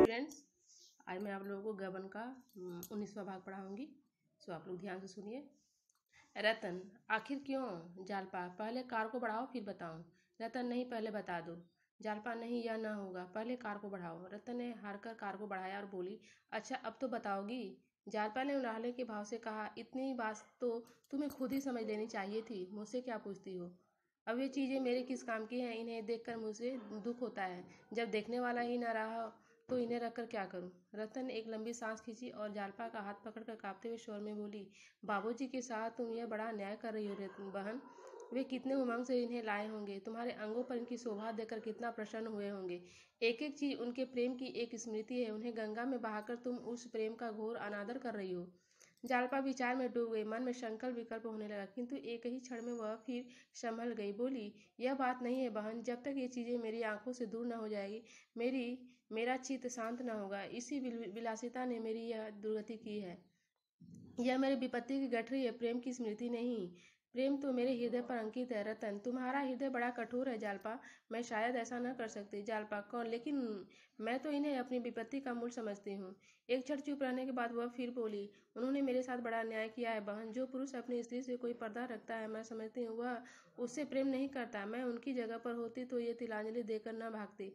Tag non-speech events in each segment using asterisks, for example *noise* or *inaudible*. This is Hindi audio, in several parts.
स्टूडेंट्स आज मैं आप लोगों को गबन का उन्नीसवा भाग पढ़ाऊंगी सो आप लोग ध्यान से सुनिए रतन आखिर क्यों जालपा पहले कार को बढ़ाओ फिर बताओ रतन नहीं पहले बता दो जालपा नहीं या ना होगा पहले कार को बढ़ाओ रतन ने हार कर कार को बढ़ाया और बोली अच्छा अब तो बताओगी जालपा ने उड़ाले के भाव से कहा इतनी बात तो तुम्हें खुद ही समझ लेनी चाहिए थी मुझसे क्या पूछती हो अब ये चीज़ें मेरे किस काम की हैं इन्हें देखकर मुझे दुख होता है जब देखने वाला ही ना रहा तो इन्हें रखकर क्या करूं? रतन ने एक लंबी सांस खींची और जालपा का हाथ पकड़कर कांपते हुए शोर में बोली बाबूजी के साथ तुम यह बड़ा न्याय कर रही हो रतन बहन वे कितने उमंग से इन्हें लाए होंगे तुम्हारे अंगों पर इनकी शोभा देकर कितना प्रसन्न हुए होंगे एक एक चीज उनके प्रेम की एक स्मृति है उन्हें गंगा में बहाकर तुम उस प्रेम का घोर अनादर कर रही हो जालपा विचार में डूब गई मन में संकल्प विकल्प होने लगा किंतु एक ही क्षण में वह फिर संभल गई बोली यह बात नहीं है बहन जब तक ये चीज़ें मेरी आंखों से दूर न हो जाएगी मेरी मेरा चित्त शांत न होगा इसी विलासिता ने मेरी यह दुर्गति की है यह मेरी विपत्ति की गठरी है प्रेम की स्मृति नहीं प्रेम तो मेरे हृदय पर अंकित है रतन तुम्हारा हृदय बड़ा कठोर है जालपा मैं शायद ऐसा न कर सकती जालपा कौन लेकिन मैं तो इन्हें अपनी विपत्ति का मूल समझती हूँ एक छठ चुप रहने के बाद वह फिर बोली उन्होंने मेरे साथ बड़ा अन्याय किया है बहन जो पुरुष अपनी स्त्री से कोई पर्दा रखता है मैं समझती हूँ वह उससे प्रेम नहीं करता मैं उनकी जगह पर होती तो ये तिलांजलि देकर न भागती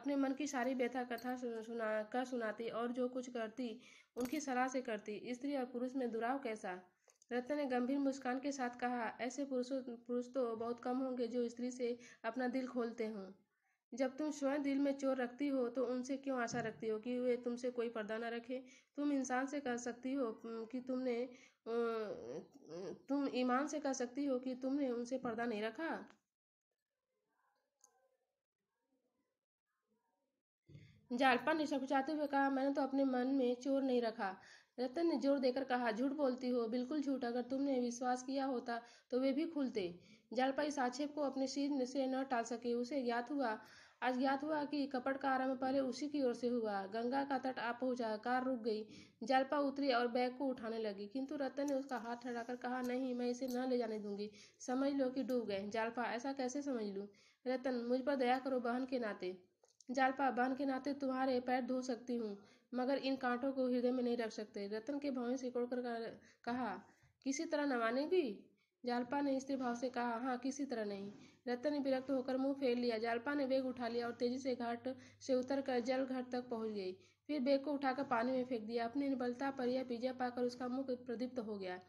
अपने मन की सारी व्यथा कथा सुना कर सुनाती और जो कुछ करती उनकी सलाह से करती स्त्री और पुरुष में दुराव कैसा रत्न ने गंभीर मुस्कान के साथ कहा ऐसे पुरुषों पुरुष तो बहुत कम होंगे जो स्त्री से अपना दिल खोलते हों जब तुम स्वयं दिल में चोर रखती हो तो उनसे क्यों आशा रखती हो कि वे तुमसे कोई पर्दा न रखे तुम इंसान से कह सकती हो कि तुमने तुम ईमान से कह सकती हो कि तुमने उनसे पर्दा नहीं रखा जालपा ने सकुचाते हुए कहा मैंने तो अपने मन में चोर नहीं रखा रतन ने जोर देकर कहा झूठ बोलती हो बिल्कुल झूठ अगर तुमने विश्वास किया होता तो वे भी खुलते जालपाई साक्षेप को अपने सिर से न टाल सके उसे ज्ञात हुआ आज ज्ञात हुआ कि कपट का आरंभ पहले उसी की ओर से हुआ गंगा का तट आ पहुंचा कार रुक गई जालपा उतरी और बैग को उठाने लगी किंतु रतन ने उसका हाथ ठहराकर कहा नहीं मैं इसे न ले जाने दूंगी समझ लो कि डूब गए जालपा ऐसा कैसे समझ लूँ रतन मुझ पर दया करो बहन के नाते जालपा बहन के नाते तुम्हारे पैर धो सकती हूँ मगर इन कांटों को हृदय में नहीं रख सकते रतन के कोड़ सिकोड़कर कहा किसी तरह नवानेगी जालपा ने स्त्री भाव से कहा हाँ किसी तरह नहीं रतन ने विरक्त होकर मुंह फेर लिया जालपा ने बेग उठा लिया और तेजी से घाट से उतर कर जल घर तक पहुंच गई फिर बेग को उठाकर पानी में फेंक दिया अपनी निर्बलता पर यह पिज्जा पाकर उसका मुख प्रदीप्त हो गया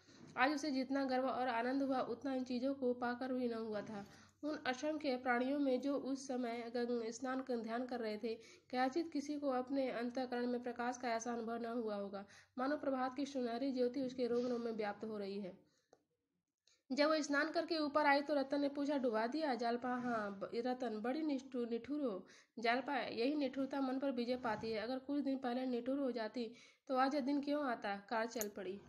आज उसे जितना गर्व और आनंद हुआ उतना इन चीज़ों को पाकर भी न हुआ था उन असंख्य प्राणियों में जो उस समय स्नान ध्यान कर रहे थे कदाचित किसी को अपने अंतकरण में प्रकाश का ऐसा अनुभव न हुआ होगा मानव प्रभात की सुनहरी ज्योति उसके रोग में व्याप्त हो रही है जब वो स्नान करके ऊपर आई तो रतन ने पूछा डुबा दिया जालपा हाँ रतन बड़ी निष्ठुर निठुर हो जालपा यही निठुरता मन पर विजय पाती है अगर कुछ दिन पहले निठुर हो जाती तो आज यह दिन क्यों आता कार चल पड़ी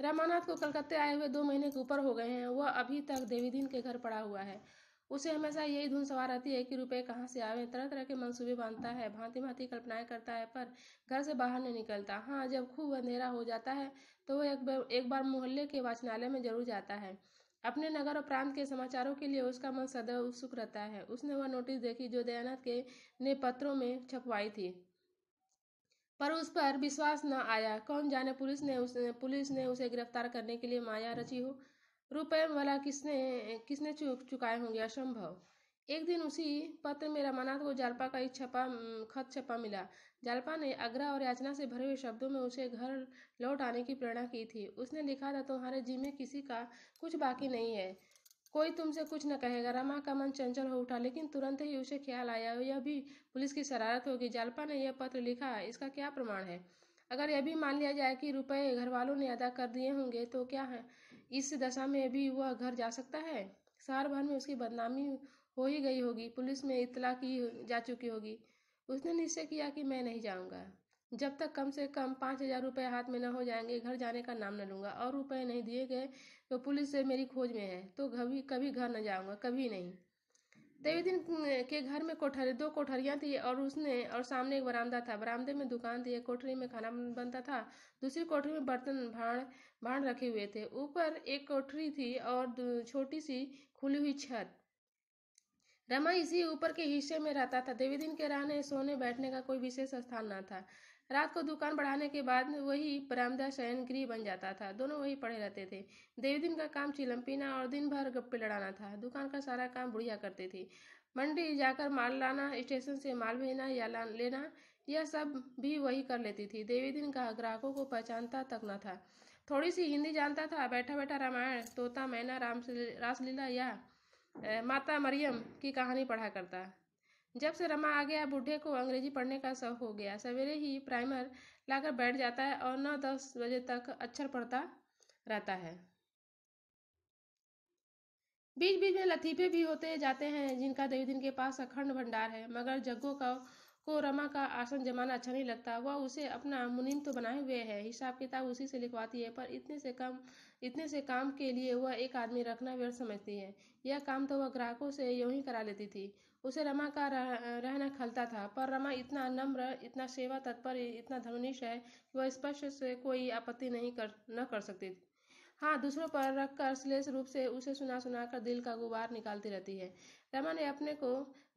रामानाथ को कलकत्ते आए हुए दो महीने के ऊपर हो गए हैं वह अभी तक देवीदीन के घर पड़ा हुआ है उसे हमेशा यही धुन सवार रहती है कि रुपए कहाँ से आवे तरह तरह के मंसूबे बांधता है भांति भांति कल्पनाएं करता है पर घर से बाहर नहीं निकलता हाँ जब खूब अंधेरा हो जाता है तो वह एक, एक बार मोहल्ले के वाचनालय में जरूर जाता है अपने नगर और प्रांत के समाचारों के लिए उसका मन सदैव उत्सुक रहता है उसने वह नोटिस देखी जो दयानाथ के ने पत्रों में छपवाई थी पर उस पर विश्वास न आया कौन जाने पुलिस ने उसे पुलिस ने उसे गिरफ्तार करने के लिए माया रची हो रुपये वाला किसने किसने चु, चुकाए होंगे असंभव एक दिन उसी पत्र में रमानाथ को जालपा का एक छपा खत छपा मिला जालपा ने आग्रह और याचना से भरे हुए शब्दों में उसे घर लौट आने की प्रेरणा की थी उसने लिखा था तुम्हारे जी में किसी का कुछ बाकी नहीं है कोई तुमसे कुछ न कहेगा रमा का मन चंचल हो उठा लेकिन तुरंत ही उसे ख्याल आया यह भी पुलिस की शरारत होगी जालपा ने यह पत्र लिखा इसका क्या प्रमाण है अगर यह भी मान लिया जाए कि रुपए घर वालों ने अदा कर दिए होंगे तो क्या है इस दशा में भी वह घर जा सकता है शहर भर में उसकी बदनामी हो ही गई होगी पुलिस में इतला की जा चुकी होगी उसने निश्चय किया कि मैं नहीं जाऊंगा जब तक कम से कम पाँच हज़ार रुपये हाथ में न हो जाएंगे घर जाने का नाम न लूँगा और रुपए नहीं दिए गए तो पुलिस से मेरी खोज में है तो कभी कभी घर न जाऊँगा कभी नहीं देवी तो दिन के घर में कोठरी दो कोठरियाँ थी और उसने और सामने एक बरामदा था बरामदे में दुकान थी एक कोठरी में खाना बनता था दूसरी कोठरी में बर्तन भाड़ भाड़ रखे हुए थे ऊपर एक कोठरी थी और छोटी सी खुली हुई छत रमा इसी ऊपर के हिस्से में रहता था देवी दिन के रहने सोने बैठने का कोई विशेष स्थान न था रात को दुकान बढ़ाने के बाद वही बरामदा शयन गृह बन जाता था दोनों वही पड़े रहते थे देवी दिन का काम चिलम पीना और दिन भर गप्पे लड़ाना था दुकान का सारा काम बुढ़िया करती थी मंडी जाकर माल लाना स्टेशन से माल भेजना या लेना यह सब भी वही कर लेती थी देवी दिन का ग्राहकों को पहचानता तक न था थोड़ी सी हिंदी जानता था बैठा बैठा रामायण तोता मैना राम रासलीला या माता मरियम की कहानी पढ़ा करता जब से रमा आ गया बूढ़े को अंग्रेजी पढ़ने का शौक हो गया सवेरे ही प्राइमर लाकर बैठ जाता है और नौ दस बजे तक अक्षर पढ़ता रहता है बीच बीच में लतीफे भी होते जाते हैं जिनका देवी दिन के पास अखंड भंडार है मगर जग्गो का को रमा का आसन जमाना अच्छा नहीं लगता वह उसे अपना मुनिम तो बनाए हुए है हिसाब किताब उसी से लिखवाती है पर इतने से कम इतने से काम के लिए वह एक आदमी रखना व्यर्थ समझती है यह काम तो वह ग्राहकों से यूं ही करा लेती थी उसे रमा का रह रहना खलता था पर रमा इतना नम्र इतना सेवा तत्पर इतना धर्मनिष्ठ है कि वह स्पष्ट से कोई आपत्ति नहीं कर न कर सकती थी हाँ दूसरों पर रखकर श्लेष रूप से उसे सुना सुना कर दिल का गुबार निकालती रहती है रमा ने अपने को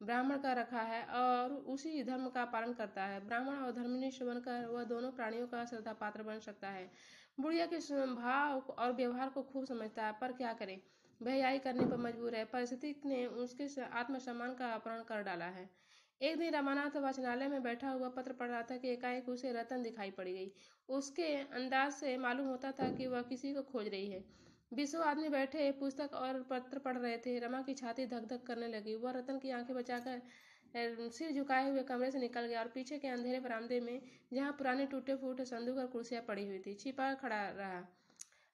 ब्राह्मण का रखा है और उसी धर्म का पालन करता है ब्राह्मण और धर्मनिष्ठ बनकर वह दोनों प्राणियों का श्रद्धा पात्र बन सकता है बुढ़िया के भाव और व्यवहार को खूब समझता है पर क्या करे भैयाई करने पर मजबूर है परिस्थिति ने उसके आत्मसम्मान का अपहरण कर डाला है एक दिन रमानाथ वाचनालय में बैठा हुआ पत्र पढ़ रहा था कि एकाएक उसे रतन दिखाई पड़ गई उसके अंदाज से मालूम होता था कि वह किसी को खोज रही है बीसों आदमी बैठे पुस्तक और पत्र पढ़ रहे थे रमा की छाती धक धक करने लगी वह रतन की आंखें बचाकर सिर झुकाए हुए कमरे से निकल गया और पीछे के अंधेरे बरामदे में जहाँ पुराने टूटे फूटे संदूक और कुर्सियाँ पड़ी हुई थी छिपा खड़ा रहा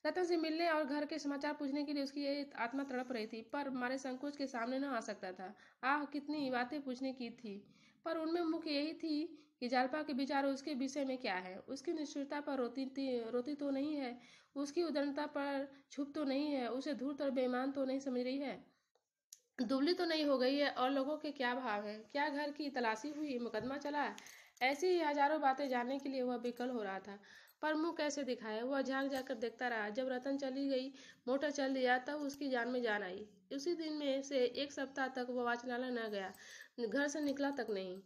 रतन से मिलने और घर के समाचार पूछने के लिए उसकी ये आत्मा तड़प रही थी पर मारे संकोच के सामने न आ सकता था आह कितनी बातें पूछने की थी पर उनमें मुख्य यही थी कि जालपा के विचार उसके विषय में क्या है उसकी निश्चुरता पर रोती थी रोती तो नहीं है उसकी उदरता पर छुप तो नहीं है उसे धूर्त और बेईमान तो नहीं समझ रही है दुबली तो नहीं हो गई है और लोगों के क्या भाव है क्या घर की तलाशी हुई मुकदमा चला ऐसी ही हजारों बातें जानने के लिए वह बेकल हो रहा था पर मुंह कैसे दिखाया वह झांक जाकर देखता रहा जब रतन चली गई मोटर चल दिया तब उसकी जान में जान आई उसी दिन में से एक सप्ताह तक वह वाचनालय न गया घर से निकला तक नहीं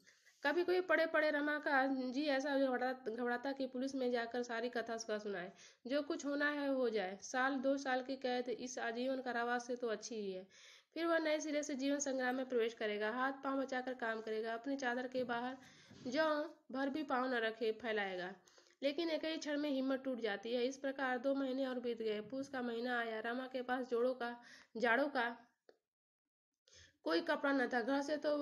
कभी कोई पड़े पड़े रमा का जी ऐसा घबराता कि पुलिस में जाकर सारी कथा उसका सुनाए जो कुछ होना है हो जाए साल दो साल की कैद इस आजीवन कारावास से तो अच्छी ही है फिर वह नए सिरे से जीवन संग्राम में प्रवेश करेगा हाथ पांव बचाकर काम करेगा अपनी चादर के बाहर जो भर भी पांव न रखे फैलाएगा लेकिन एक ही क्षण में हिम्मत टूट जाती है इस प्रकार दो महीने और बीत गए पूछ का महीना आया रामा के पास जोड़ों का जाड़ों का कोई कपड़ा न था घर से तो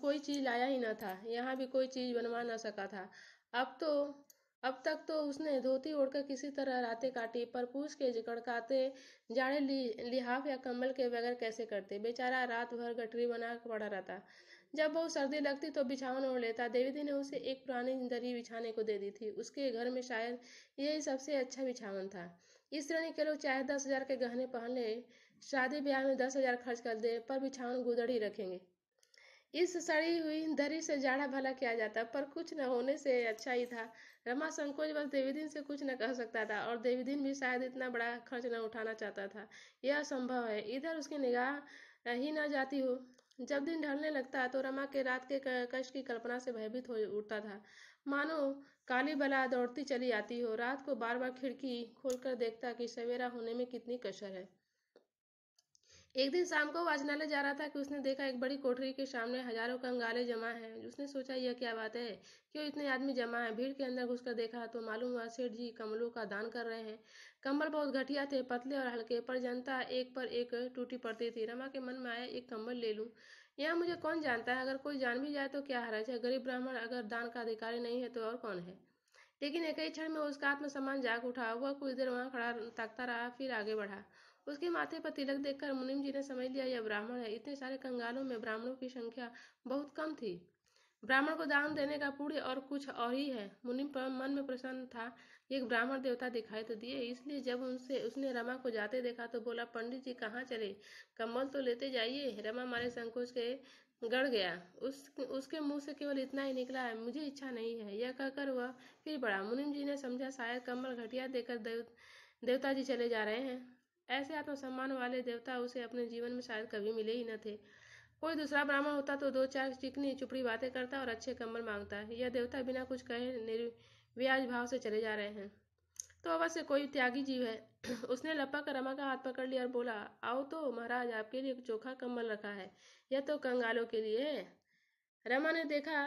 कोई चीज लाया ही न था यहाँ भी कोई चीज बनवा न सका था अब तो अब तक तो उसने धोती ओढ़कर किसी तरह रातें काटी पर पूछ के कड़काते जाड़े लिहाफ या कंबल के बगैर कैसे करते बेचारा रात भर गठरी बना पड़ा रहता जब बहुत सर्दी लगती तो बिछावन ओढ़ लेता देवी ने उसे एक पुरानी दरी बिछाने को दे दी थी उसके घर में शायद यही सबसे अच्छा बिछावन था इस श्रेणी के लोग चाहे दस हजार के गहने पहन ले शादी ब्याह में दस हजार खर्च कर दे पर बिछावन गुदड़ी रखेंगे इस सड़ी हुई दरी से जाड़ा भला किया जाता पर कुछ न होने से अच्छा ही था रमा संकोच बस देवीदीन से कुछ न कह सकता था और देवीदीन भी शायद इतना बड़ा खर्च न उठाना चाहता था यह असंभव है इधर उसकी निगाह ही न जाती हो जब दिन ढलने लगता तो रमा के रात के कष्ट की कल्पना से भयभीत हो उठता था मानो काली बला दौड़ती चली आती हो रात को बार बार खिड़की खोलकर देखता कि सवेरा होने में कितनी कसर है एक दिन शाम को वाचनालय जा रहा था कि उसने देखा एक बड़ी कोठरी के सामने हजारों कंगाले जमा हैं उसने सोचा यह क्या बात है क्यों इतने आदमी जमा हैं भीड़ के अंदर घुसकर देखा तो मालूम हुआ सेठ जी कमलों का दान कर रहे हैं कंबल बहुत घटिया थे पतले और हल्के पर जनता एक पर एक टूटी पड़ती थी रमा के मन में आया एक कंबल ले लूँ यहाँ मुझे कौन जानता है अगर कोई जान भी जाए तो क्या हरज है गरीब ब्राह्मण अगर दान का अधिकारी नहीं है तो और कौन है लेकिन एक ही क्षण में उसका आत्मसम्मान जाग उठा वह कुछ देर वहाँ खड़ा ताकता रहा फिर आगे बढ़ा उसके माथे पर तिलक देखकर मुनिम जी ने समझ लिया यह ब्राह्मण है इतने सारे कंगालों में ब्राह्मणों की संख्या बहुत कम थी ब्राह्मण को दान देने का पूर्ण और कुछ और ही है मुनिम पर मन में प्रसन्न था एक ब्राह्मण देवता दिखाई तो दिए इसलिए जब उनसे उसने रमा को जाते देखा तो बोला पंडित जी कहाँ चले कम्बल तो लेते जाइए रमा हमारे संकोच के गड़ गया उस उसके मुंह से केवल इतना ही निकला है मुझे इच्छा नहीं है यह कहकर वह फिर बड़ा मुनिम जी ने समझा शायद कम्बल घटिया देकर देव देवता जी चले जा रहे हैं ऐसे आत्मसम्मान वाले देवता उसे अपने जीवन में शायद कभी मिले ही न थे कोई दूसरा ब्राह्मण होता तो दो चार चिकनी चुपड़ी बातें करता और अच्छे कम्बल मांगता यह देवता बिना कुछ कहे निर्व्याज भाव से चले जा रहे हैं तो अवश्य कोई त्यागी जीव है *clears throat* उसने लपक रमा का हाथ पकड़ लिया और बोला आओ तो महाराज आपके लिए एक चोखा कम्बल रखा है यह तो कंगालों के लिए है रमा ने देखा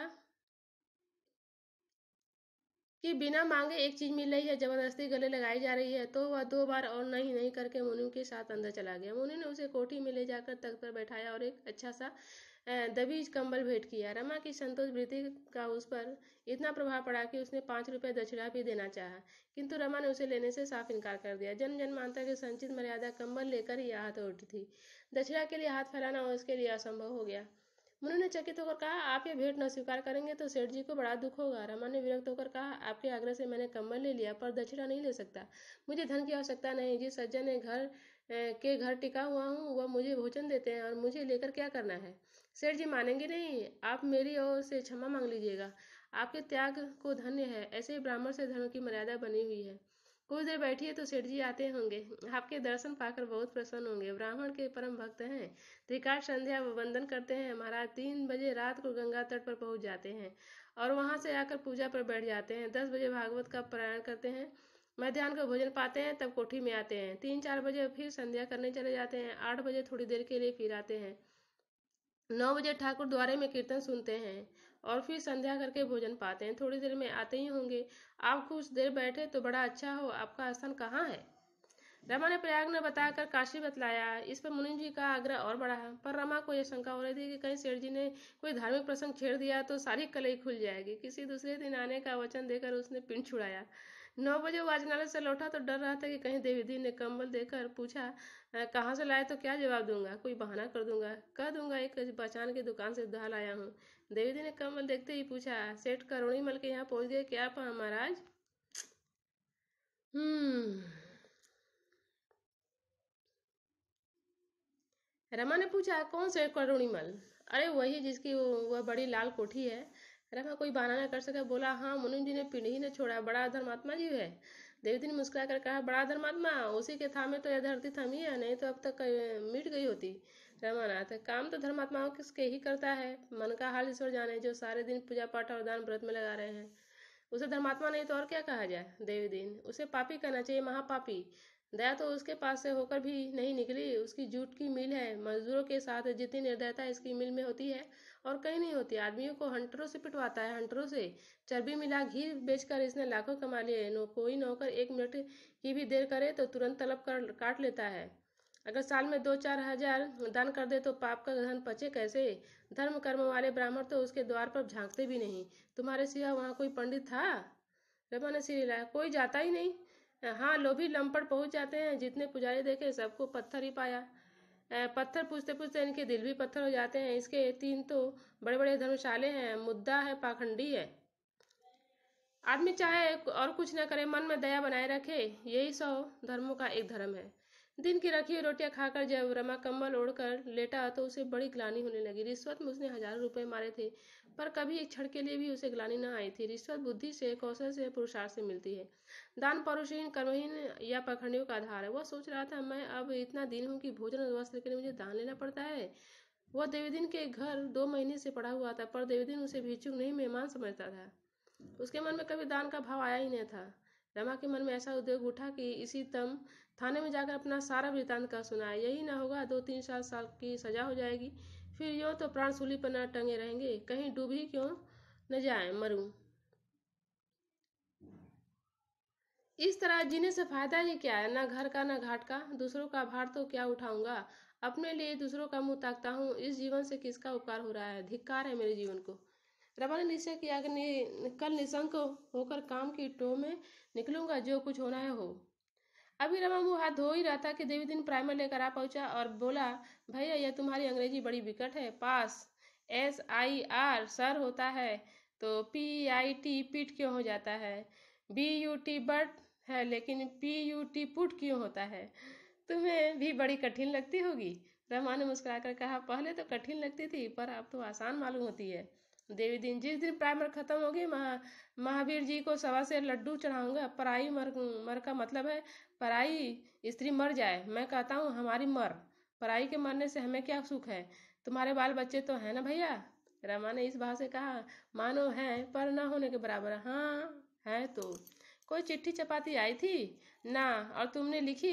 कि बिना मांगे एक चीज़ मिल रही है ज़बरदस्ती गले लगाई जा रही है तो वह दो बार और नहीं नहीं करके मुनु के साथ अंदर चला गया मुनु ने उसे कोठी में ले जाकर तख्त पर बैठाया और एक अच्छा सा दबीज कंबल भेंट किया रमा की संतोष वृद्धि का उस पर इतना प्रभाव पड़ा कि उसने पाँच रुपये दक्षिणा भी देना चाहा किंतु रमा ने उसे लेने से साफ इनकार कर दिया जन मानता की संचित मर्यादा कंबल लेकर ही आहत उठती थी दक्षिणा के लिए हाथ फैलाना उसके लिए असंभव हो गया मुनि चकित होकर कहा आप ये भेंट न स्वीकार करेंगे तो सेठ जी को बड़ा दुख होगा रमा ने विरक्त होकर कहा आपके आग्रह से मैंने कम्बल ले लिया पर दक्षिणा नहीं ले सकता मुझे धन की आवश्यकता नहीं जिस सज्जन ने घर के घर टिका हुआ हूँ वह मुझे भोजन देते हैं और मुझे लेकर क्या करना है सेठ जी मानेंगे नहीं आप मेरी ओर से क्षमा मांग लीजिएगा आपके त्याग को धन्य है ऐसे ब्राह्मण से धर्म की मर्यादा बनी हुई है कुछ देर बैठिए तो सेठ जी आते होंगे आपके दर्शन पाकर बहुत प्रसन्न होंगे ब्राह्मण के परम भक्त हैं त्रिकाट संध्या वंदन करते हैं महाराज तीन बजे रात को गंगा तट पर पहुंच जाते हैं और वहां से आकर पूजा पर बैठ जाते हैं दस बजे भागवत का पारायण करते हैं मध्यान्ह को भोजन पाते हैं तब कोठी में आते हैं तीन चार बजे फिर संध्या करने चले जाते हैं आठ बजे थोड़ी देर के लिए फिर आते हैं नौ बजे ठाकुर द्वारे में कीर्तन सुनते हैं और फिर संध्या करके भोजन पाते हैं थोड़ी देर में आते ही होंगे आप कुछ देर बैठे तो बड़ा अच्छा हो आपका स्थान कहाँ है रमा ने प्रयाग ने बताकर काशी बतलाया इस पर मुनि जी का आग्रह और बढ़ा पर रमा को यह शंका हो रही थी कि कहीं सेठ जी ने कोई धार्मिक प्रसंग छेड़ दिया तो सारी कलई खुल जाएगी किसी दूसरे दिन आने का वचन देकर उसने पिंड छुड़ाया नौ बजे वो अजनाले से लौटा तो डर रहा था कि कहीं देवीदी ने कंबल देकर पूछा कहाँ से लाए तो क्या जवाब दूंगा कोई बहाना कर दूंगा कह दूंगा एक बचान की दुकान से उधार लाया हूँ देवीदी ने कंबल देखते ही पूछा सेठ करुणी मल के यहाँ पहुँच गए क्या महाराज हम्म रमा ने पूछा कौन से करुणीमल अरे वही जिसकी वह बड़ी लाल कोठी है रमा कोई बहाना न कर सके बोला हाँ मुनि जी ने पिंड ही न छोड़ा बड़ा धर्मात्मा जी है देवदी ने मुस्कुरा कर कहा बड़ा धर्मात्मा उसी के थामे तो यह धरती थमी है नहीं तो अब तक मिट गई होती रमानाथ काम तो धर्मात्माओं किसके ही करता है मन का हाल ईश्वर जाने जो सारे दिन पूजा पाठ और दान व्रत में लगा रहे हैं उसे धर्मात्मा नहीं तो और क्या कहा जाए देवी दिन उसे पापी कहना चाहिए महापापी दया तो उसके पास से होकर भी नहीं निकली उसकी जूट की मिल है मजदूरों के साथ जितनी निर्दयता इसकी मिल में होती है और कहीं नहीं होती आदमियों को हंटरों से पिटवाता है हंटरों से चर्बी मिला घी बेचकर इसने लाखों कमा लिए नो कोई नौकर एक मिनट की भी देर करे तो तुरंत तलब कर काट लेता है अगर साल में दो चार हजार दान कर दे तो पाप का धन पचे कैसे धर्म कर्म वाले ब्राह्मण तो उसके द्वार पर झांकते भी नहीं तुम्हारे सिवा वहाँ कोई पंडित था रमा ने सिर हिलाया कोई जाता ही नहीं हाँ लोभी लंपट पहुंच जाते हैं जितने पुजारी देखे सबको पत्थर ही पाया पत्थर पूछते पूछते इनके दिल भी पत्थर हो जाते हैं इसके तीन तो बड़े बड़े धर्मशाले हैं मुद्दा है पाखंडी है आदमी चाहे और कुछ न करे मन में दया बनाए रखे यही सौ धर्मों का एक धर्म है दिन की रखी रोटियां खाकर जब रमा कंबल ओढ़कर लेटा तो उसे बड़ी ग्लानी होने लगी रिश्वत में उसने हजारों रुपए मारे थे पर कभी एक क्षण के लिए भी उसे ग्लानी न आई थी रिश्वत बुद्धि से कौशल से पुरुषार्थ से मिलती है दान पौरुषहीन कर्महीन या पखंडियों का आधार है वह सोच रहा था मैं अब इतना दिन हूँ कि भोजन और वस्त्र के लिए मुझे दान लेना पड़ता है वह देवीदीन के घर दो महीने से पड़ा हुआ था पर देवीदीन उसे भिक्षुक नहीं मेहमान समझता था उसके मन में कभी दान का भाव आया ही नहीं था रमा के मन में ऐसा उद्योग उठा कि इसी तम थाने में जाकर अपना सारा वृतांत का सुनाया यही ना होगा दो तीन साल साल की सजा हो जाएगी फिर यो तो प्राण सूली पर न टंगे रहेंगे कहीं डूब ही क्यों न जाए मरूं इस तरह जीने से फायदा ही क्या है ना घर का ना घाट का दूसरों का भार तो क्या उठाऊंगा अपने लिए दूसरों का मुंह ताकता हूँ इस जीवन से किसका उपकार हो रहा है धिक्कार है मेरे जीवन को रमन ने निश्चय किया कि कल निशंक होकर काम की टो में निकलूंगा जो कुछ होना है हो अभी रमा मुंह हाथ धो ही रहा था कि देवी दिन प्राइमर लेकर आ पहुंचा और बोला भैया यह तुम्हारी अंग्रेजी बड़ी विकट है पास एस आई आर सर होता है तो पी आई टी पिट क्यों हो जाता है बी यू टी बट है लेकिन पी यू टी पुट क्यों होता है तुम्हें भी बड़ी कठिन लगती होगी रहमान ने मुस्कुराकर कहा पहले तो कठिन लगती थी पर अब तो आसान मालूम होती है देवी दिन जिस दिन प्राइमर खत्म होगी महा महावीर जी को सवा से लड्डू चढ़ाऊंगा पराई मर मर का मतलब है पराई स्त्री मर जाए मैं कहता हूँ हमारी मर पराई के मरने से हमें क्या सुख है तुम्हारे बाल बच्चे तो हैं ना भैया रमा ने इस भाव से कहा मानो है पर ना होने के बराबर हाँ है तो कोई चिट्ठी चपाती आई थी ना और तुमने लिखी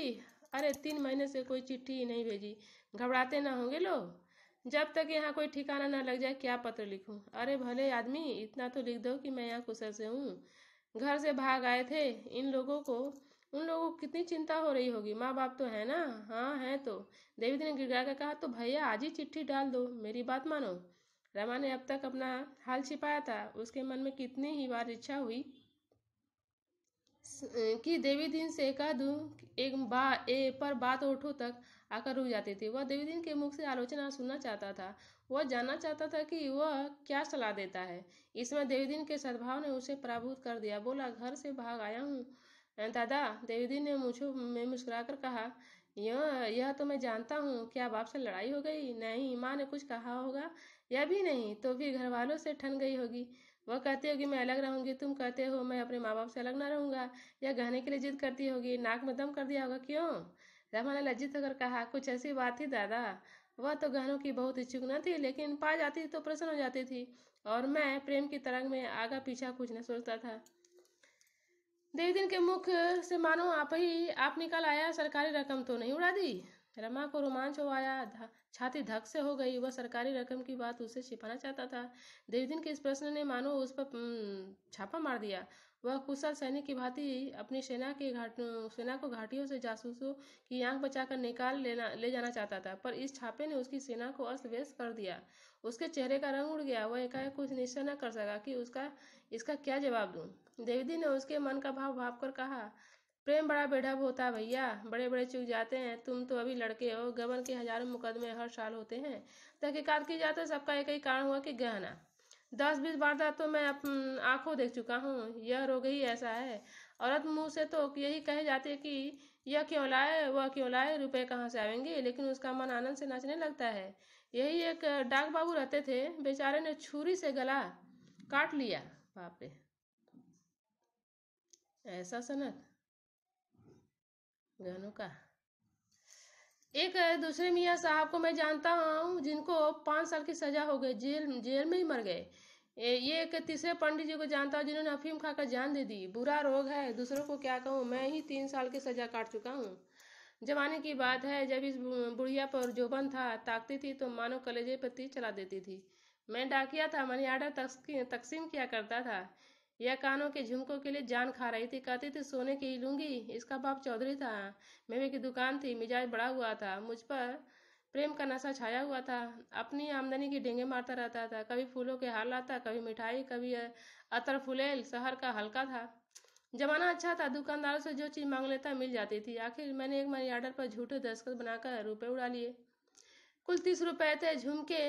अरे तीन महीने से कोई चिट्ठी नहीं भेजी घबराते ना होंगे लोग जब तक यहाँ कोई ठिकाना न लग जाए क्या पत्र लिखूं अरे भले आदमी इतना तो लिख दो कि मैं यहाँ कुशल से हूँ घर से भाग आए थे इन लोगों को उन लोगों को कितनी चिंता हो रही होगी माँ बाप तो है ना हाँ है तो देवी ने गिड़गिड़ा कर कहा तो भैया आज ही चिट्ठी डाल दो मेरी बात मानो रमा ने अब तक अपना हाल छिपाया था उसके मन में कितनी ही बार इच्छा हुई कि देवी दिन से कह दूँ एक बा ए पर बात उठो तक आकर रुक जाते थे वह देवीदीन के मुख से आलोचना सुनना चाहता था वह जानना चाहता था कि वह क्या सलाह देता है इसमें देवीदीन के सद्भाव ने उसे पराभूत कर दिया बोला घर से भाग आया हूँ दादा देवीदीन ने मुझे में कर कहा यह यह तो मैं जानता हूँ क्या बाप से लड़ाई हो गई नहीं माँ ने कुछ कहा होगा या भी नहीं तो फिर घर वालों से ठन गई होगी वह कहती होगी मैं अलग रहूंगी तुम कहते हो मैं अपने माँ बाप से अलग ना रहूंगा या गहने के लिए जिद करती होगी नाक में दम कर दिया होगा क्यों ने लज्जित होकर कहा कुछ ऐसी बात थी दादा वह तो गहनों की बहुत इच्छुक न थी लेकिन पा जाती तो प्रसन्न हो जाती थी और मैं प्रेम की तरंग में आगा पीछा कुछ न सोचता था देवी दिन के मुख से मानो आप ही आप निकल आया सरकारी रकम तो नहीं उड़ा दी रमा को रोमांच हो आया छाती धक से हो गई वह सरकारी रकम की बात उसे छिपाना चाहता था दिन के इस प्रश्न ने मानो उस पर हम्म, छापा मार दिया वह कुशल सैनिक की भांति अपनी सेना के घाट सेना को घाटियों से जासूसों की आंख बचाकर निकाल लेना ले जाना चाहता था पर इस छापे ने उसकी सेना को अस्त व्यस्त कर दिया उसके चेहरे का रंग उड़ गया वह एकाएक कुछ निश्चय न कर सका कि उसका इसका क्या जवाब दूं देवदी ने उसके मन का भाव भाप कर कहा प्रेम बड़ा बेढब होता है भैया बड़े बड़े चुक जाते हैं तुम तो अभी लड़के हो गबन के हजारों मुकदमे हर साल होते हैं तहकीकात की जाते सबका एक ही कारण हुआ कि गहना दस बीस वारदात तो मैं आंखों देख चुका हूँ यह रोग ही ऐसा है औरत मुंह से तो यही कहे जाते कि यह क्यों लाए वह क्यों लाए रुपए कहाँ से आएंगे लेकिन उसका मन आनंद से नाचने लगता है यही एक डाक बाबू रहते थे बेचारे ने छुरी से गला काट लिया बाप रे ऐसा सनक गहनों का एक दूसरे मियाँ साहब को मैं जानता हूँ जिनको पाँच साल की सजा हो गई जेल जेल में ही मर गए ये एक तीसरे पंडित जी को जानता हूँ जिन्होंने अफीम खाकर जान दे दी बुरा रोग है दूसरों को क्या कहूँ मैं ही तीन साल की सजा काट चुका हूँ जमाने की बात है जब इस बुढ़िया पर जोबन था ताकती थी तो मानो कलेजे पर तीर चला देती थी मैं डाकिया था मनी आर्डर तकसीम किया करता था यह कानों के झुमकों के लिए जान खा रही थी कहती थी सोने की लूंगी इसका बाप चौधरी था मेवे की दुकान थी मिजाज बड़ा हुआ था मुझ पर प्रेम का नशा छाया हुआ था अपनी आमदनी की डेंगे मारता रहता था कभी फूलों के हार लाता कभी मिठाई कभी अतर फुलेल शहर का हल्का था जमाना अच्छा था दुकानदारों से जो चीज़ मांग लेता मिल जाती थी आखिर मैंने एक मनी ऑर्डर पर झूठे दस्खत बनाकर रुपए उड़ा लिए कुल तीस रुपए थे झुमके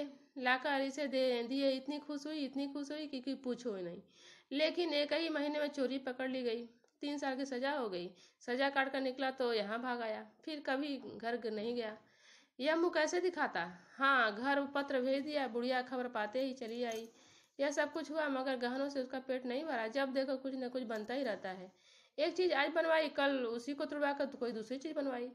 लाकर इसे दे दिए इतनी खुश हुई इतनी खुश हुई कि, कि पूछो ही नहीं लेकिन एक ही महीने में चोरी पकड़ ली गई तीन साल की सजा हो गई सजा काट कर निकला तो यहाँ भाग आया फिर कभी घर नहीं गया यह मुँह कैसे दिखाता हाँ घर पत्र भेज दिया बुढ़िया खबर पाते ही चली आई यह सब कुछ हुआ मगर गहनों से उसका पेट नहीं भरा जब देखो कुछ न कुछ बनता ही रहता है एक चीज आज बनवाई कल उसी को तुड़वा कर कोई दूसरी चीज बनवाई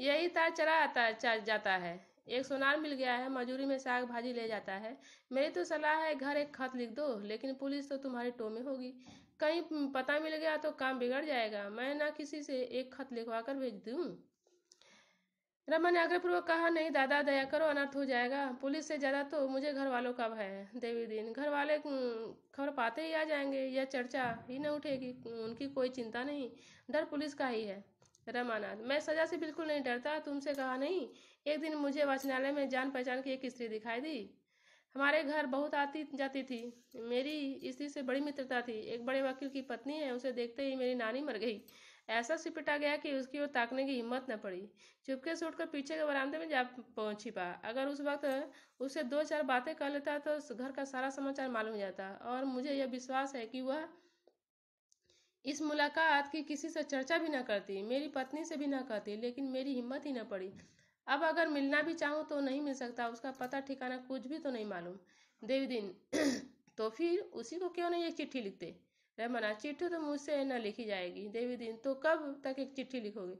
यही तार चला आता जाता है एक सोनार मिल गया है मजूरी में साग भाजी ले जाता है मेरी तो सलाह है घर एक खत लिख दो लेकिन पुलिस तो तुम्हारी टो में होगी कहीं पता मिल गया तो काम बिगड़ जाएगा मैं ना किसी से एक खत लिखवा कर भेज दूँ रमा ने आग्रहपूर्वक कहा नहीं दादा दया करो अनर्थ हो जाएगा पुलिस से ज़्यादा तो मुझे घर वालों का भय है देवी दिन घर वाले खबर पाते ही आ जाएंगे यह चर्चा ही न उठेगी उनकी कोई चिंता नहीं डर पुलिस का ही है रमानाथ मैं सजा से बिल्कुल नहीं डरता तुमसे कहा नहीं एक दिन मुझे वाचनालय में जान पहचान की एक स्त्री दिखाई दी हमारे घर बहुत आती जाती थी मेरी स्त्री से बड़ी मित्रता थी एक बड़े वकील की पत्नी है उसे देखते ही मेरी नानी मर गई ऐसा सिपटा गया कि उसकी ओर ताकने की हिम्मत न पड़ी चुपके से उठकर पीछे के बरामदे में जा पहुंची छिपा अगर उस वक्त उससे दो चार बातें कर लेता तो घर का सारा समाचार मालूम हो जाता और मुझे यह विश्वास है कि वह इस मुलाकात की किसी से चर्चा भी न करती मेरी पत्नी से भी न कहती लेकिन मेरी हिम्मत ही न पड़ी अब अगर मिलना भी चाहूँ तो नहीं मिल सकता उसका पता ठिकाना कुछ भी तो नहीं मालूम देवी दिन *clears throat* तो फिर उसी को क्यों नहीं एक चिट्ठी लिखते रहमाना चिट्ठी तो मुझसे न लिखी जाएगी देवी दिन तो कब तक एक चिट्ठी लिखोगे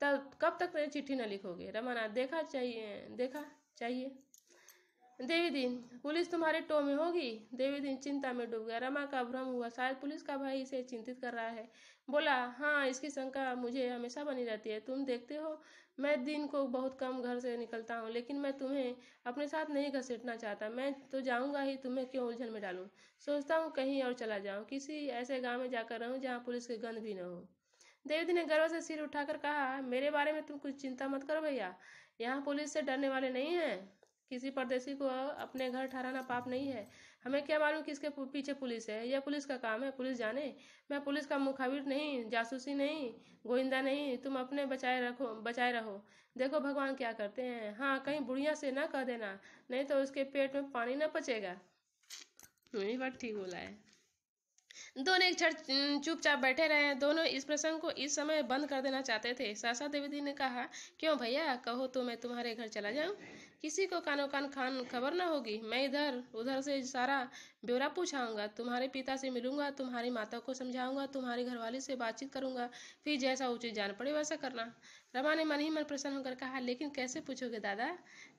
तब कब तक मेरी चिट्ठी न लिखोगे रमाना देखा चाहिए देखा चाहिए देवी दिन पुलिस तुम्हारे टो में होगी देवी दिन चिंता में डूब गया रमा का भ्रम हुआ शायद पुलिस का भाई इसे चिंतित कर रहा है बोला हाँ इसकी शंका मुझे हमेशा बनी रहती है तुम देखते हो मैं दिन को बहुत कम घर से निकलता हूँ लेकिन मैं तुम्हें अपने साथ नहीं घसीटना चाहता मैं तो जाऊँगा ही तुम्हें क्यों उलझन में डालूँ सोचता हूँ कहीं और चला जाऊँ किसी ऐसे गाँव में जाकर रहूँ जहाँ पुलिस की गंध भी न हो देवदी ने गर्व से सिर उठाकर कहा मेरे बारे में तुम कुछ चिंता मत करो भैया यहाँ पुलिस से डरने वाले नहीं हैं किसी परदेसी को अपने घर ठहराना पाप नहीं है हमें क्या मालूम कि इसके पीछे पुलिस है यह पुलिस का काम है पुलिस जाने मैं पुलिस का मुखाविर नहीं जासूसी नहीं गोइंदा नहीं तुम अपने बचाए रखो बचाए रहो देखो भगवान क्या करते हैं हाँ कहीं बुढ़िया से ना कह देना नहीं तो उसके पेट में पानी ना पचेगा यही बात ठीक बोला है दोनों एक क्षण चुपचाप बैठे रहे दोनों इस प्रसंग को इस समय बंद कर देना चाहते थे सासा देवी जी ने कहा क्यों भैया कहो तो मैं तुम्हारे घर चला जाऊं किसी को कानो कान खान खबर ना होगी मैं इधर उधर से सारा ब्यौरा पूछाऊंगा तुम्हारे पिता से मिलूंगा तुम्हारी माता को समझाऊंगा तुम्हारी घरवाली से बातचीत करूंगा फिर जैसा उचित जान पड़े वैसा करना रमा ने मन ही मन प्रसन्न होकर कहा लेकिन कैसे पूछोगे दादा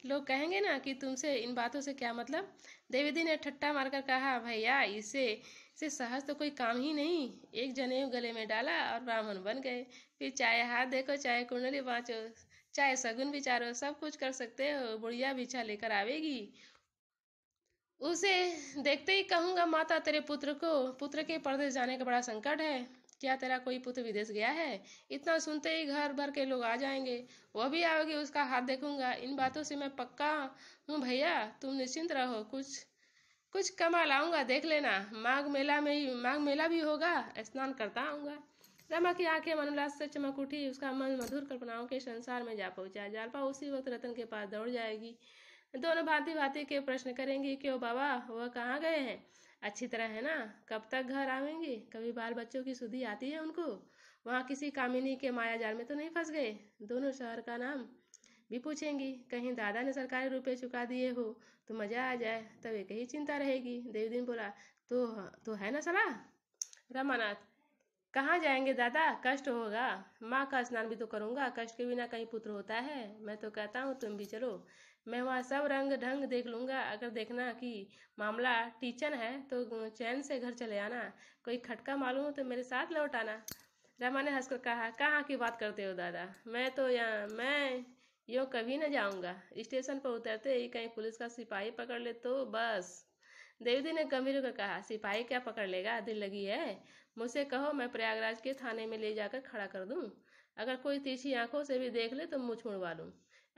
लोग कहेंगे ना कि तुमसे इन बातों से क्या मतलब देवीदी ने ठट्टा मारकर कहा भैया इसे से सहज तो कोई काम ही नहीं एक जने गले में डाला और ब्राह्मण बन गए फिर चाहे हाथ देखो चाहे कुंडली बाँचो चाहे सगुन हो सब कुछ कर सकते हो बुढ़िया बिछा लेकर आवेगी उसे देखते ही कहूंगा माता तेरे पुत्र को पुत्र के परदेश जाने का बड़ा संकट है क्या तेरा कोई पुत्र विदेश गया है इतना सुनते ही घर भर के लोग आ जाएंगे वह भी आओगे उसका हाथ देखूंगा इन बातों से मैं पक्का हूँ भैया तुम निश्चिंत रहो कुछ कुछ कमा लाऊंगा देख लेना माघ मेला में ही माघ मेला भी होगा स्नान करता आऊंगा रमा की आंखें मनोलास से चमक उठी उसका मन मधुर कल्पनाओं के संसार में जा पहुंचा जालपा उसी वक्त रतन के पास दौड़ जाएगी दोनों भांति भांति के प्रश्न करेंगी क्यों बाबा वह कहाँ गए हैं अच्छी तरह है ना कब तक घर आवेंगे कभी बाल बच्चों की सुधी आती है उनको वहाँ किसी कामिनी के माया जाल में तो नहीं फंस गए दोनों शहर का नाम भी पूछेंगी कहीं दादा ने सरकारी रुपये चुका दिए हो तो मजा आ जाए तब एक ही चिंता रहेगी देवदीन बोला तो तो है ना सलाह रमानाथ कहाँ जाएंगे दादा कष्ट होगा माँ का स्नान भी तो करूँगा कष्ट के बिना कहीं पुत्र होता है मैं तो कहता हूँ तुम भी चलो मैं वहाँ सब रंग ढंग देख लूँगा अगर देखना कि मामला टीचन है तो चैन से घर चले आना कोई खटका मालूम हो तो मेरे साथ लौट आना रमा ने हंसकर कहा कहाँ की बात करते हो दादा मैं तो यहाँ मैं यो कभी न जाऊँगा स्टेशन पर उतरते ही कहीं पुलिस का सिपाही पकड़ ले तो बस देवी ने गंभीर होकर कहा सिपाही क्या पकड़ लेगा दिल लगी है मुझसे कहो मैं प्रयागराज के थाने में ले जाकर खड़ा कर दूं अगर कोई तीसरी आंखों से भी देख ले तो मुँह छुड़वा लूँ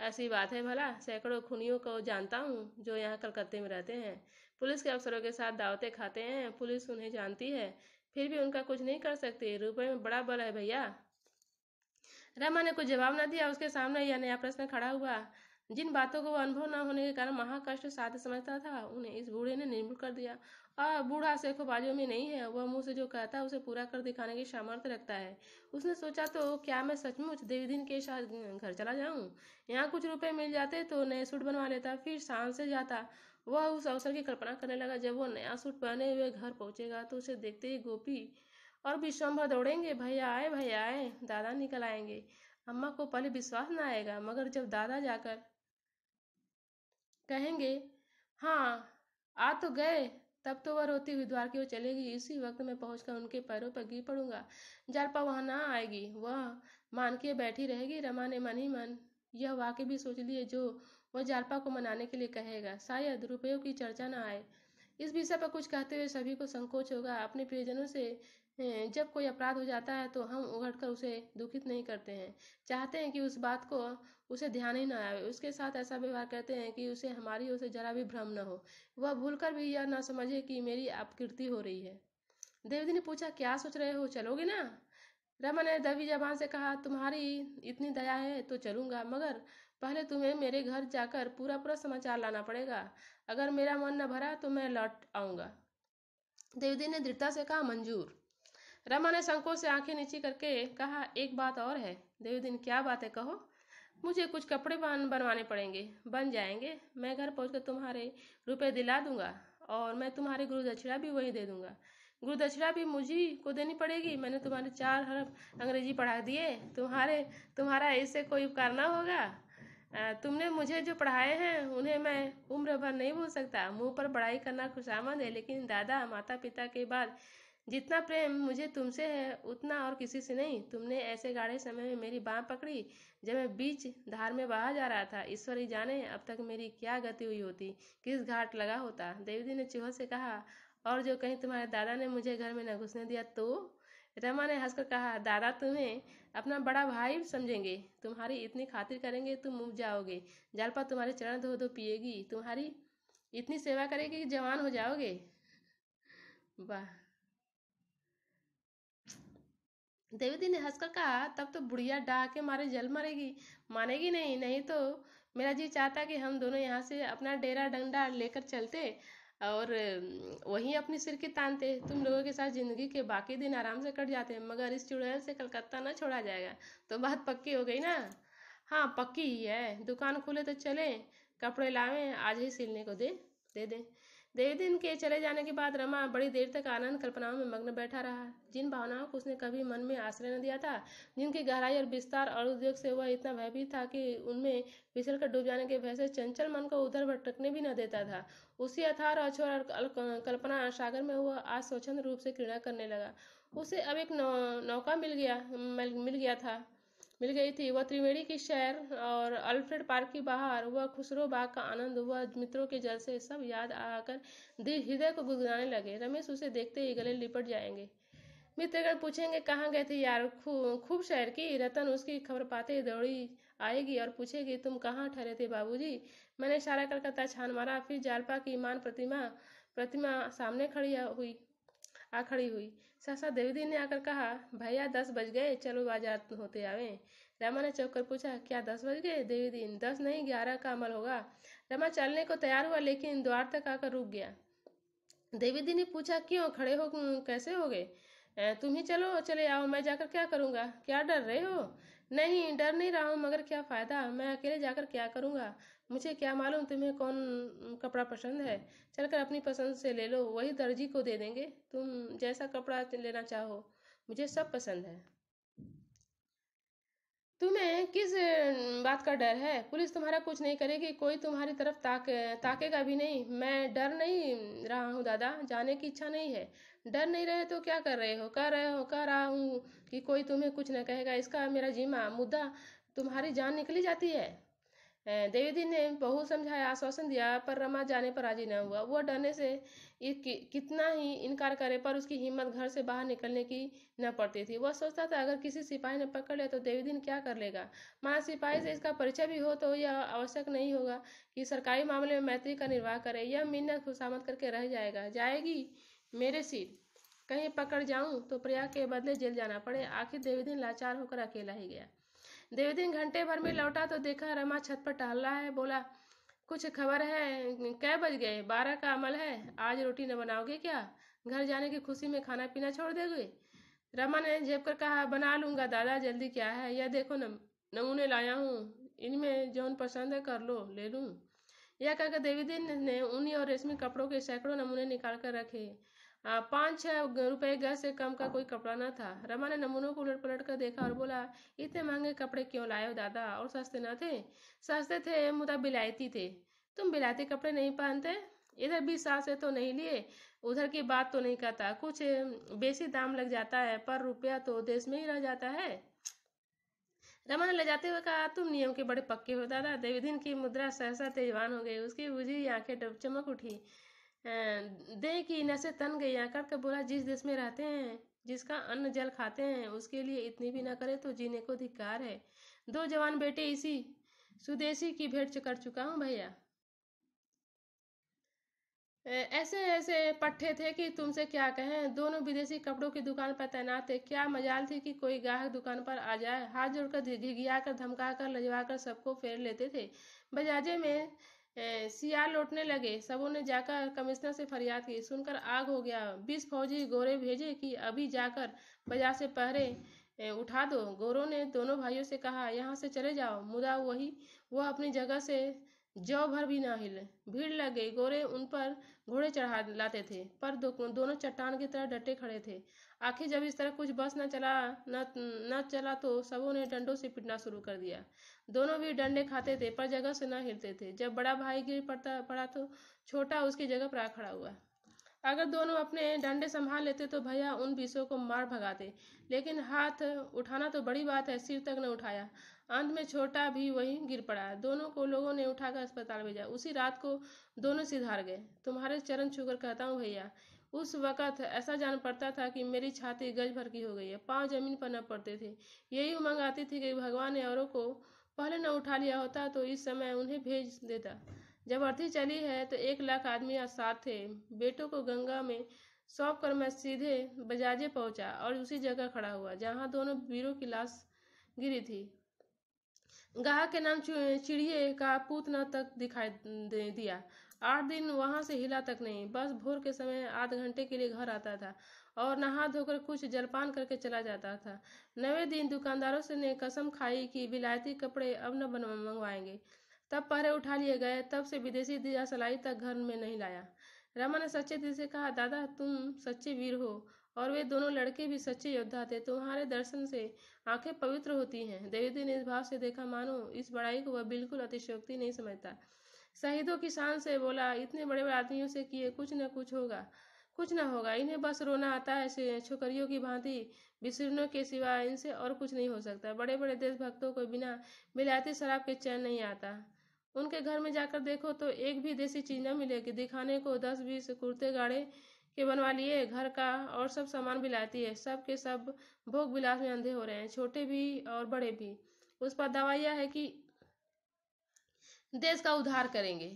ऐसी बात है भला सैकड़ों खूनियों को जानता हूँ जो यहाँ कलकत्ते में रहते हैं पुलिस के अफसरों के साथ दावतें खाते हैं पुलिस उन्हें जानती है फिर भी उनका कुछ नहीं कर सकती रुपए में बड़ा बल है भैया रमा ने कुछ जवाब न दिया उसके सामने यह नया प्रश्न खड़ा हुआ जिन बातों को वह अनुभव न होने के कारण महाकष्ट साध समझता था उन्हें इस बूढ़े ने निर्मूल कर दिया और बूढ़ा सेखोबाजियों में नहीं है वह मुंह से जो कहता है उसे पूरा कर दिखाने की सामर्थ्य रखता है उसने सोचा तो क्या मैं सचमुच देवी दिन के साथ घर चला जाऊं यहाँ कुछ रुपए मिल जाते तो नए सूट बनवा लेता फिर शाम से जाता वह उस अवसर की कल्पना करने लगा जब वह नया सूट पहने हुए घर पहुंचेगा तो उसे देखते ही गोपी और विश्वम्भर दौड़ेंगे भैया आए भैया आए दादा निकल आएंगे अम्मा को पहले विश्वास ना आएगा मगर जब दादा जाकर कहेंगे हाँ आ तो गए तब तो वह रोती हुई द्वार की ओर चलेगी इसी वक्त मैं पहुंचकर उनके पैरों पर गिर पड़ूंगा जारपा वहां ना आएगी वह मान के बैठी रहेगी रमा ने मन ही मन यह वाक्य भी सोच लिए जो वह जारपा को मनाने के लिए कहेगा शायद रुपयों की चर्चा ना आए इस विषय पर कुछ कहते हुए सभी को संकोच होगा अपने प्रियजनों से जब कोई अपराध हो जाता है तो हम उघट कर उसे दुखित नहीं करते हैं चाहते हैं कि उस बात को उसे ध्यान ही ना आए उसके साथ ऐसा व्यवहार करते हैं कि उसे हमारी उसे जरा भी भ्रम न हो वह भूलकर भी यह ना समझे कि मेरी अपकीर्ति हो रही है देवदी ने पूछा क्या सोच रहे हो चलोगे ना रमन ने दबी जबान से कहा तुम्हारी इतनी दया है तो चलूंगा मगर पहले तुम्हें मेरे घर जाकर पूरा पूरा समाचार लाना पड़ेगा अगर मेरा मन न भरा तो मैं लौट आऊंगा देवदी ने दृढ़ता से कहा मंजूर रमा ने संकोच से आंखें नीची करके कहा एक बात और है दिन क्या बात है कहो मुझे कुछ कपड़े बन बनवाने पड़ेंगे बन जाएंगे मैं घर पहुंचकर तुम्हारे रुपए दिला दूंगा और मैं तुम्हारी गुरु दक्षिणा भी वही दे दूंगा गुरु दक्षिणा भी मुझे को देनी पड़ेगी मैंने तुम्हारे चार हरफ अंग्रेजी पढ़ा दिए तुम्हारे तुम्हारा इससे कोई उपकार ना होगा तुमने मुझे जो पढ़ाए हैं उन्हें मैं उम्र भर नहीं भूल सकता मुंह पर पढ़ाई करना खुशामद है लेकिन दादा माता पिता के बाद जितना प्रेम मुझे तुमसे है उतना और किसी से नहीं तुमने ऐसे गाढ़े समय में मेरी बाँह पकड़ी जब मैं बीच धार में बहा जा रहा था ईश्वरी जाने अब तक मेरी क्या गति हुई होती किस घाट लगा होता देवदी ने चूहा से कहा और जो कहीं तुम्हारे दादा ने मुझे घर में न घुसने दिया तो रमा ने हंसकर कहा दादा तुम्हें अपना बड़ा भाई समझेंगे तुम्हारी इतनी खातिर करेंगे तुम उब जाओगे जालपा तुम्हारे चरण धो धो पिएगी तुम्हारी इतनी सेवा करेगी कि जवान हो जाओगे वाह देवदी ने हंसकर कहा तब तो बुढ़िया डा के मारे जल मरेगी मानेगी नहीं नहीं तो मेरा जी चाहता कि हम दोनों यहाँ से अपना डेरा डंडा लेकर चलते और वहीं अपनी सिर की तानते तुम लोगों के साथ ज़िंदगी के बाकी दिन आराम से कट जाते हैं मगर इस चुड़ैल से कलकत्ता ना छोड़ा जाएगा तो बात पक्की हो गई ना हाँ पक्की ही है दुकान खोले तो चलें कपड़े लावें आज ही सिलने को दे दे दें देवी दिन के चले जाने के बाद रमा बड़ी देर तक आनंद कल्पनाओं में मग्न बैठा रहा जिन भावनाओं को उसने कभी मन में आश्रय न दिया था जिनकी गहराई और विस्तार और उद्योग से वह इतना भयभीत था कि उनमें फिसल कर डूब जाने के भय से चंचल मन को उधर भटकने भी न देता था उसी अथार अछोर कल्पना सागर में वह आज स्वच्छंद रूप से क्रीड़ा करने लगा उसे अब एक नौ, नौका मिल गया मिल गया था मिल गई थी वह त्रिवेणी की शहर और अल्फ्रेड पार्क की बाहर वह खुसरो बाग का आनंद वह मित्रों के से सब याद आकर दिल हृदय को गुदगुदाने लगे रमेश उसे देखते ही गले लिपट जाएंगे मित्रगण पूछेंगे कहाँ गए थे यार खूब शहर की रतन उसकी खबर पाते दौड़ी आएगी और पूछेगी तुम कहाँ ठहरे थे बाबूजी मैंने सारा कलकत्ता छान मारा फिर जालपा की मान प्रतिमा प्रतिमा सामने खड़ी हुई आ खड़ी हुई सहसा देवीदी ने आकर कहा भैया दस बज गए चलो बाजार होते आवे रमा ने चौक कर पूछा क्या दस बज गए देवी दस नहीं ग्यारह का अमल होगा रमा चलने को तैयार हुआ लेकिन द्वार तक आकर रुक गया देवी ने पूछा क्यों खड़े हो कैसे हो गए तुम ही चलो चले आओ मैं जाकर क्या करूँगा क्या डर रहे हो नहीं डर नहीं रहा हूँ मगर क्या फ़ायदा मैं अकेले जाकर क्या करूँगा मुझे क्या मालूम तुम्हें कौन कपड़ा पसंद है चलकर अपनी पसंद से ले लो वही दर्जी को दे देंगे तुम जैसा कपड़ा लेना चाहो मुझे सब पसंद है तुम्हें किस बात का डर है पुलिस तुम्हारा कुछ नहीं करेगी कोई तुम्हारी तरफ ताक ताकेगा भी नहीं मैं डर नहीं रहा हूँ दादा जाने की इच्छा नहीं है डर नहीं रहे तो क्या कर रहे हो कह रहे हो कह रहा हूँ कि कोई तुम्हें कुछ ना कहेगा इसका मेरा जिमा मुद्दा तुम्हारी जान निकली जाती है देवी ने बहुत समझाया आश्वासन दिया पर रमा जाने पर राजी न हुआ वह डरने से कितना ही इनकार करे पर उसकी हिम्मत घर से बाहर निकलने की न पड़ती थी वह सोचता था अगर किसी सिपाही ने पकड़ लिया तो देवी दिन क्या कर लेगा मां सिपाही से इसका परिचय भी हो तो यह आवश्यक नहीं होगा कि सरकारी मामले में मैत्री का निर्वाह करे यह मिन्नत खुशामद करके रह जाएगा जाएगी मेरे सिर कहीं पकड़ जाऊं तो प्रयाग के बदले जेल जाना पड़े आखिर देवीदीन लाचार होकर अकेला ही गया देवीदीन घंटे भर में लौटा तो देखा रमा छत पर टहल रहा है बोला कुछ खबर है कै बज गए बारह का अमल है आज रोटी न बनाओगे क्या घर जाने की खुशी में खाना पीना छोड़ दोगे रमा ने झेप कर कहा बना लूंगा दादा जल्दी क्या है यह देखो नमूने लाया हूँ इनमें जौन पसंद है कर लो ले लूँ यह कहकर देवीदीन ने ऊनी और रेशमी कपड़ों के सैकड़ों नमूने निकाल कर रखे हाँ, पाँच छह रुपए गज से कम का कोई कपड़ा न था रमा ने नमूनों को उलट पलट कर देखा और बोला इतने महंगे कपड़े क्यों लाए हो दादा और सस्ते न थे सस्ते थे मुदा बिलायती थे तुम बिलायती कपड़े नहीं पहनते इधर भी साल से तो नहीं लिए उधर की बात तो नहीं कहता कुछ बेसी दाम लग जाता है पर रुपया तो देश में ही रह जाता है रमा ने ले जाते हुए कहा तुम नियम के बड़े पक्के हो दादा दिन की मुद्रा सहसा तेजवान हो गई उसकी बुझी आंखें चमक उठी दे की नशे तन गई आकर के बोला जिस देश में रहते हैं जिसका अन्न जल खाते हैं उसके लिए इतनी भी ना करे तो जीने को धिक्कार है दो जवान बेटे इसी सुदेशी की भेंट कर चुका हूँ भैया ऐसे ऐसे पट्टे थे कि तुमसे क्या कहें दोनों विदेशी कपड़ों की दुकान पर तैनात थे क्या मजाल थी कि कोई ग्राहक दुकान पर आ जाए हाथ जोड़कर घिघिया कर धमका कर लजवा कर सबको फेर लेते थे बजाजे में सियार लौटने लगे सबों ने जाकर कमिश्नर से फरियाद की सुनकर आग हो गया बीस फौजी गोरे भेजे कि अभी जाकर बाजार से पहरे उठा दो गोरों ने दोनों भाइयों से कहा यहाँ से चले जाओ मुदा वही वह अपनी जगह से जौ भर भी ना हिले भीड़ लग गई गोरे उन पर घोड़े चढ़ा लाते थे पर दो, दोनों चट्टान की तरह डटे खड़े थे आखिर जब इस तरह कुछ बस न चला न न चला तो सबों ने डंडों से पिटना शुरू कर दिया दोनों भी डंडे खाते थे पर जगह से न हिलते थे जब बड़ा भाई गिर पड़ता पड़ा तो छोटा उसकी जगह पर खड़ा हुआ अगर दोनों अपने डंडे संभाल लेते तो भैया उन बीसों को मार भगाते लेकिन हाथ उठाना तो बड़ी बात है सिर तक न उठाया अंत में छोटा भी वहीं गिर पड़ा दोनों को लोगों ने उठाकर अस्पताल भेजा उसी रात को दोनों सिधार गए तुम्हारे चरण छूकर कहता हूँ भैया उस वक़्त ऐसा जान पड़ता था कि मेरी छाती गज भर की हो गई है पाँव जमीन पर न पड़ते थे यही उमंग आती थी कि भगवान ने औरों को पहले न उठा लिया होता तो इस समय उन्हें भेज देता जब अर्थी चली है तो एक लाख आदमी साथ थे बेटों को गंगा में सौंप कर मैं सीधे बजाजे पहुंचा और उसी जगह खड़ा हुआ जहां दोनों वीरों की लाश गिरी थी गाह के नाम चिड़िए का पूतना तक दिखाई दिया आठ दिन वहां से हिला तक नहीं बस भोर के समय आध घंटे के लिए घर आता था और नहा धोकर कुछ जलपान करके चला जाता था नवे दिन दुकानदारों से ने कसम खाई कि विलायती कपड़े अब न मंगवाएंगे तब पहरे उठा लिए गए तब से विदेशी दिया सलाई तक घर में नहीं लाया रमा ने सच्चे दिल से कहा दादा तुम सच्चे वीर हो और वे दोनों लड़के भी सच्चे योद्धा थे तुम्हारे दर्शन से आंखें पवित्र होती हैं देवीदी ने इस भाव से देखा मानो इस बड़ाई को वह बिल्कुल अतिशयोक्ति नहीं समझता शहीदों की शान से बोला इतने बड़े बड़े आदमियों से किए कुछ न कुछ होगा कुछ न होगा इन्हें बस रोना आता है छोकरियों की भांति विसरनों के सिवा इनसे और कुछ नहीं हो सकता बड़े बड़े देशभक्तों को बिना मिलाती शराब के चैन नहीं आता उनके घर में जाकर देखो तो एक भी देसी चीज न मिलेगी दिखाने को दस बीस कुर्ते गाड़े के बनवाली है घर का और सब सामान भी लाती है सब के सब भोग विलास में अंधे हो रहे हैं छोटे भी और बड़े भी उस पर दवाइया है कि देश का उद्धार करेंगे